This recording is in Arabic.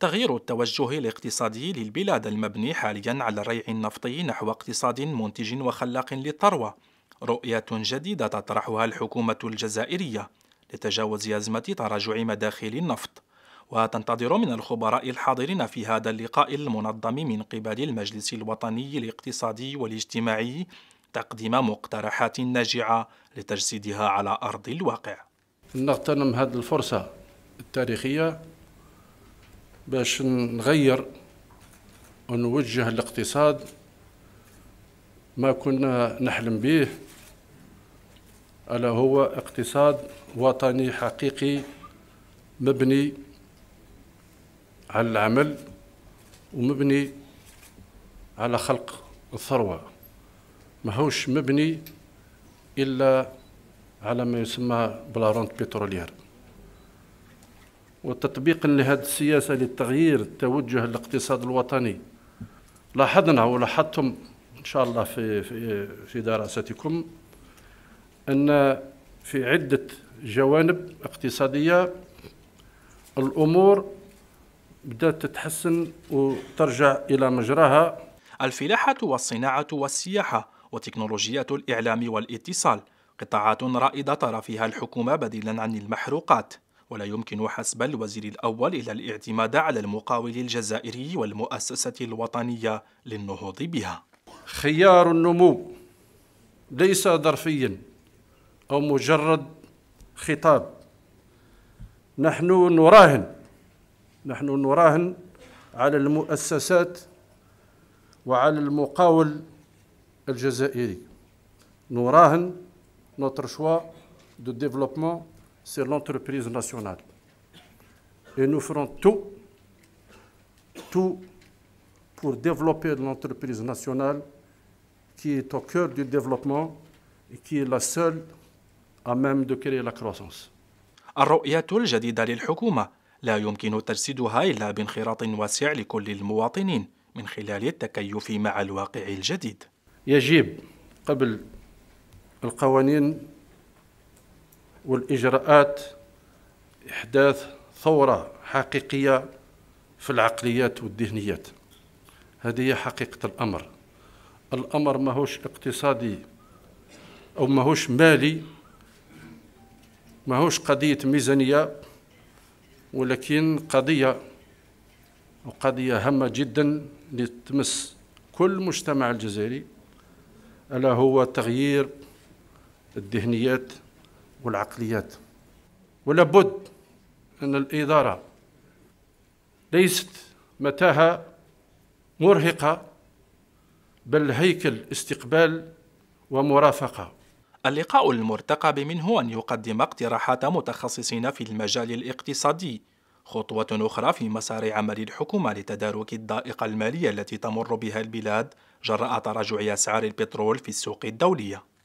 تغيير التوجه الاقتصادي للبلاد المبني حاليا على الريع النفطي نحو اقتصاد منتج وخلاق للثروة رؤية جديدة تطرحها الحكومة الجزائرية لتجاوز أزمة تراجع مداخل النفط وتنتظر من الخبراء الحاضرين في هذا اللقاء المنظم من قبل المجلس الوطني الاقتصادي والاجتماعي تقديم مقترحات ناجعة لتجسيدها على أرض الواقع نغتنم هذه الفرصة التاريخية باش نغير ونوجه الاقتصاد ما كنا نحلم به ألا هو اقتصاد وطني حقيقي مبني على العمل ومبني على خلق الثروة ماهوش مبني إلا على ما يسمى بلارونت بترولير وتطبيقا لهذه السياسه للتغيير التوجه الاقتصاد الوطني لاحظنا ولاحظتم ان شاء الله في في في دراستكم ان في عده جوانب اقتصاديه الامور بدات تتحسن وترجع الى مجراها الفلاحه والصناعه والسياحه وتكنولوجيات الاعلام والاتصال قطاعات ترى طرفها الحكومه بديلا عن المحروقات ولا يمكن حسب الوزير الأول إلا الاعتماد على المقاول الجزائري والمؤسسة الوطنية للنهوض بها خيار النمو ليس ظرفيا أو مجرد خطاب نحن نراهن نحن نراهن على المؤسسات وعلى المقاول الجزائري نراهن notre choix de développement c'est l'entreprise nationale. Et nous ferons tout, tout pour développer l'entreprise nationale qui est au cœur du développement et qui est la seule à même de créer la croissance. الرؤية الجديدة للحكومة لا يمكن تجسيدها إلا بانخراط واسع لكل المواطنين من خلال التكيف مع الواقع الجديد. يجب قبل القوانين والإجراءات إحداث ثورة حقيقية في العقليات والذهنيات هذه هي حقيقة الأمر الأمر ماهوش اقتصادي أو ماهوش مالي ماهوش قضية ميزانية ولكن قضية وقضية هامة جدا لتمس كل المجتمع الجزائري ألا هو تغيير الذهنيات والعقليات ولابد أن الإدارة ليست متاهة مرهقة بل هيكل استقبال ومرافقة اللقاء المرتقب منه أن يقدم اقتراحات متخصصين في المجال الاقتصادي خطوة أخرى في مسار عمل الحكومة لتدارك الضائقة المالية التي تمر بها البلاد جراء تراجع أسعار البترول في السوق الدولية